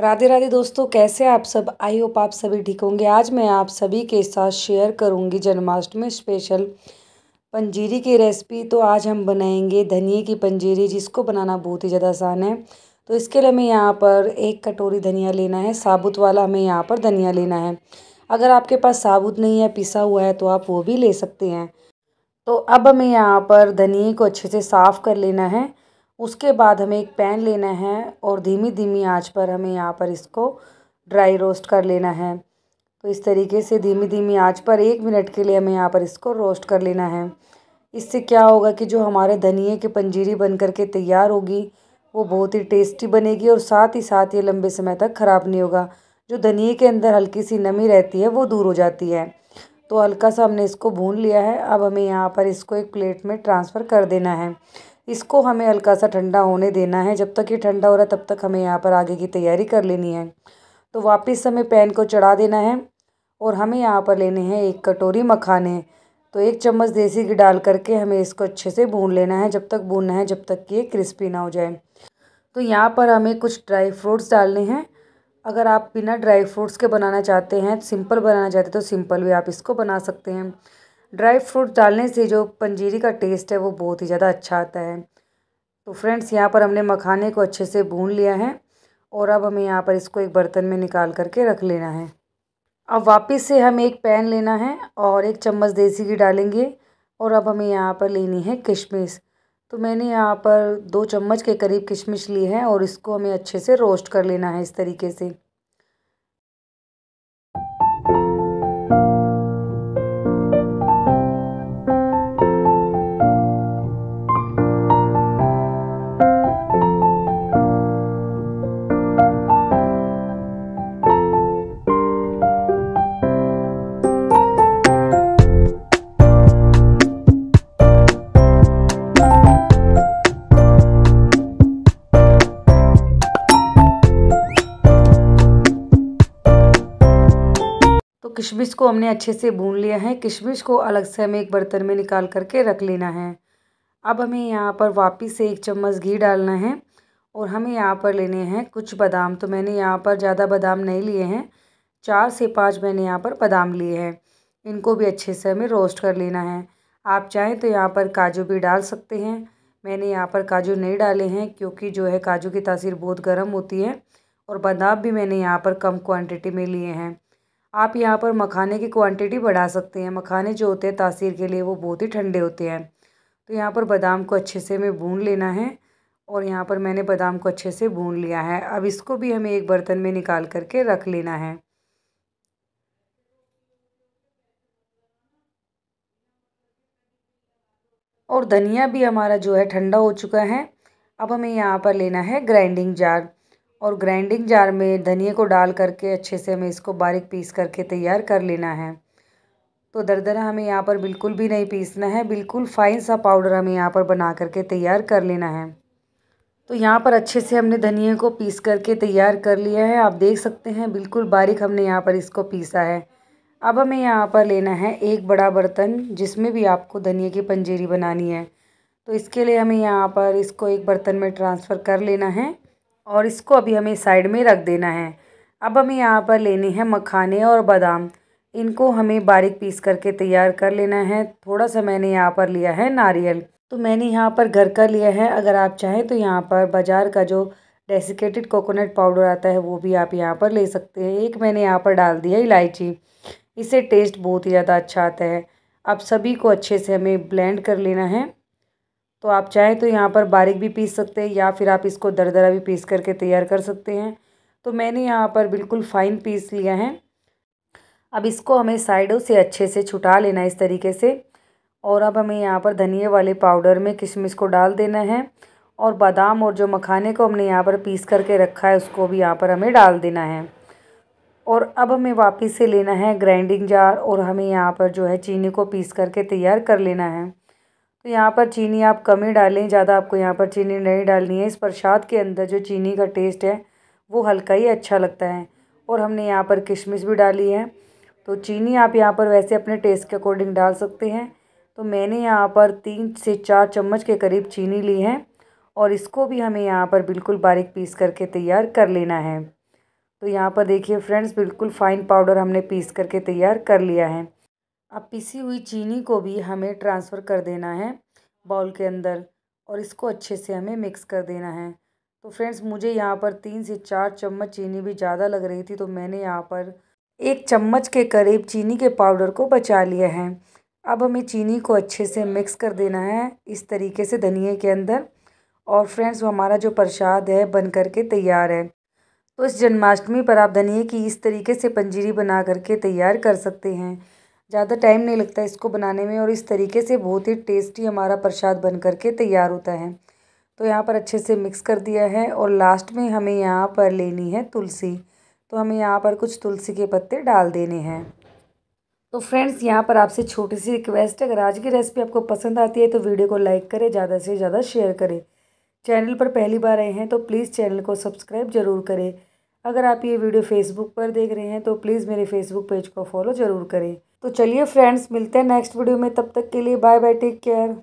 राधे राधे दोस्तों कैसे आप सब आई होप आप सभी ठीक होंगे आज मैं आप सभी के साथ शेयर करूंगी जन्माष्टमी स्पेशल पंजीरी की रेसिपी तो आज हम बनाएंगे धनिए की पंजीरी जिसको बनाना बहुत ही ज़्यादा आसान है तो इसके लिए हमें यहाँ पर एक कटोरी धनिया लेना है साबुत वाला हमें यहाँ पर धनिया लेना है अगर आपके पास साबुत नहीं है पिसा हुआ है तो आप वो भी ले सकते हैं तो अब हमें यहाँ पर धनिए को अच्छे से साफ़ कर लेना है उसके बाद हमें एक पैन लेना है और धीमी धीमी आंच पर हमें यहाँ पर इसको ड्राई रोस्ट कर लेना है तो इस तरीके से धीमी धीमी आंच पर एक मिनट के लिए हमें यहाँ पर इसको रोस्ट कर लेना है इससे क्या होगा कि जो हमारे धनिए की पंजीरी बन करके के तैयार होगी वो बहुत ही टेस्टी बनेगी और साथ ही साथ ये लंबे समय तक ख़राब नहीं होगा जो धनिए के अंदर हल्की सी नमी रहती है वो दूर हो जाती है तो हल्का सा हमने इसको भून लिया है अब हमें यहाँ पर इसको एक प्लेट में ट्रांसफ़र कर देना है इसको हमें हल्का सा ठंडा होने देना है जब तक ये ठंडा हो रहा है तब तक हमें यहाँ पर आगे की तैयारी कर लेनी है तो वापस हमें पैन को चढ़ा देना है और हमें यहाँ पर लेने हैं एक कटोरी मखाने तो एक चम्मच देसी घी डाल करके हमें इसको अच्छे से भून लेना है जब तक भूनना है जब तक कि ये क्रिस्पी ना हो जाए तो यहाँ पर हमें कुछ ड्राई फ्रूट्स डालने हैं अगर आप बिना ड्राई फ्रूट्स के बनाना चाहते हैं सिंपल बनाना चाहते हैं तो सिंपल भी आप इसको बना सकते हैं ड्राई फ्रूट डालने से जो पंजीरी का टेस्ट है वो बहुत ही ज़्यादा अच्छा आता है तो फ्रेंड्स यहाँ पर हमने मखाने को अच्छे से भून लिया है और अब हमें यहाँ पर इसको एक बर्तन में निकाल करके रख लेना है अब वापस से हमें एक पैन लेना है और एक चम्मच देसी घी डालेंगे और अब हमें यहाँ पर लेनी है किशमिश तो मैंने यहाँ पर दो चम्मच के करीब किशमिश ली है और इसको हमें अच्छे से रोस्ट कर लेना है इस तरीके से किशमिश को हमने अच्छे से भून लिया है किशमिश को अलग से हमें एक बर्तन में निकाल करके रख लेना है अब हमें यहाँ पर वापस से एक चम्मच घी डालना है और हमें यहाँ पर लेने हैं कुछ बादाम तो मैंने यहाँ पर ज़्यादा बादाम नहीं लिए हैं चार से पाँच मैंने यहाँ पर बादाम लिए हैं इनको भी अच्छे से हमें रोस्ट कर लेना है आप चाहें तो यहाँ पर काजू भी डाल सकते हैं मैंने यहाँ पर काजू नहीं डाले हैं क्योंकि जो है काजू की तासीर बहुत गर्म होती है और बादाम भी मैंने यहाँ पर कम क्वांटिटी में लिए हैं आप यहाँ पर मखाने की क्वांटिटी बढ़ा सकते हैं मखाने जो होते हैं तासीर के लिए वो बहुत ही ठंडे होते हैं तो यहाँ पर बादाम को अच्छे से हमें भून लेना है और यहाँ पर मैंने बादाम को अच्छे से भून लिया है अब इसको भी हमें एक बर्तन में निकाल करके रख लेना है और धनिया भी हमारा जो है ठंडा हो चुका है अब हमें यहाँ पर लेना है ग्राइंडिंग जार और ग्राइंडिंग जार में धनिए को डाल करके अच्छे से हमें इसको बारीक पीस करके तैयार कर लेना है तो दरदरा हमें यहाँ पर बिल्कुल भी नहीं पीसना है बिल्कुल फाइन सा पाउडर हमें यहाँ पर बना करके तैयार कर लेना है तो यहाँ पर अच्छे से हमने धनिए को पीस करके तैयार कर लिया है आप देख सकते हैं बिल्कुल बारीक हमने यहाँ पर इसको पीसा है अब हमें यहाँ पर लेना है एक बड़ा बर्तन जिसमें भी आपको धनिए की पंजीरी बनानी है तो इसके लिए हमें यहाँ पर इसको एक बर्तन में ट्रांसफ़र कर लेना है और इसको अभी हमें साइड में रख देना है अब हमें यहाँ पर लेने हैं मखाने और बादाम इनको हमें बारीक पीस करके तैयार कर लेना है थोड़ा सा मैंने यहाँ पर लिया है नारियल तो मैंने यहाँ पर घर का लिया है अगर आप चाहें तो यहाँ पर बाज़ार का जो डेसिकेटेड कोकोनट पाउडर आता है वो भी आप यहाँ पर ले सकते हैं एक मैंने यहाँ पर डाल दिया इलायची इससे टेस्ट बहुत ही ज़्यादा अच्छा आता है अब सभी को अच्छे से हमें ब्लेंड कर लेना है तो आप चाहें तो यहाँ पर बारीक भी पीस सकते हैं या फिर आप इसको दरदरा भी पीस करके तैयार कर सकते हैं तो मैंने यहाँ पर बिल्कुल फ़ाइन पीस लिया है अब इसको हमें साइडों से अच्छे से छुटा लेना है इस तरीके से और अब हमें यहाँ पर धनिए वाले पाउडर में किशमिश को डाल देना है और बादाम और जो मखाने को हमने यहाँ पर पीस करके रखा है उसको भी यहाँ पर हमें डाल देना है और अब हमें वापस से लेना है ग्राइंडिंग जार और हमें यहाँ पर जो है चीनी को पीस करके तैयार कर लेना है तो यहाँ पर चीनी आप कम ही डालें ज़्यादा आपको यहाँ पर चीनी नहीं डालनी है इस प्रसाद के अंदर जो चीनी का टेस्ट है वो हल्का ही अच्छा लगता है और हमने यहाँ पर किशमिश भी डाली है तो चीनी आप यहाँ पर वैसे अपने टेस्ट के अकॉर्डिंग डाल सकते हैं तो मैंने यहाँ पर तीन से चार चम्मच के करीब चीनी ली है और इसको भी हमें यहाँ पर बिल्कुल बारीक पीस करके तैयार कर लेना है तो यहाँ पर देखिए फ्रेंड्स बिल्कुल फ़ाइन पाउडर हमने पीस करके तैयार कर लिया है अब पिसी हुई चीनी को भी हमें ट्रांसफ़र कर देना है बाउल के अंदर और इसको अच्छे से हमें मिक्स कर देना है तो फ्रेंड्स मुझे यहाँ पर तीन से चार चम्मच चीनी भी ज़्यादा लग रही थी तो मैंने यहाँ पर एक चम्मच के करीब चीनी के पाउडर को बचा लिया है अब हमें चीनी को अच्छे से मिक्स कर देना है इस तरीके से धनिए के अंदर और फ्रेंड्स वो हमारा जो प्रसाद है बन कर के तैयार है तो इस जन्माष्टमी पर आप धनिए की इस तरीके से पंजीरी बना करके तैयार कर सकते हैं ज़्यादा टाइम नहीं लगता इसको बनाने में और इस तरीके से बहुत ही टेस्टी हमारा प्रसाद बन कर के तैयार होता है तो यहाँ पर अच्छे से मिक्स कर दिया है और लास्ट में हमें यहाँ पर लेनी है तुलसी तो हमें यहाँ पर कुछ तुलसी के पत्ते डाल देने हैं तो फ्रेंड्स यहाँ पर आपसे छोटी सी रिक्वेस्ट है अगर आज की रेसिपी आपको पसंद आती है तो वीडियो को लाइक करें ज़्यादा से ज़्यादा शेयर करें चैनल पर पहली बार आए हैं तो प्लीज़ चैनल को सब्सक्राइब ज़रूर करें अगर आप ये वीडियो फेसबुक पर देख रहे हैं तो प्लीज़ मेरे फेसबुक पेज को फॉलो ज़रूर करें तो चलिए फ्रेंड्स मिलते हैं नेक्स्ट वीडियो में तब तक के लिए बाय बाय टेक केयर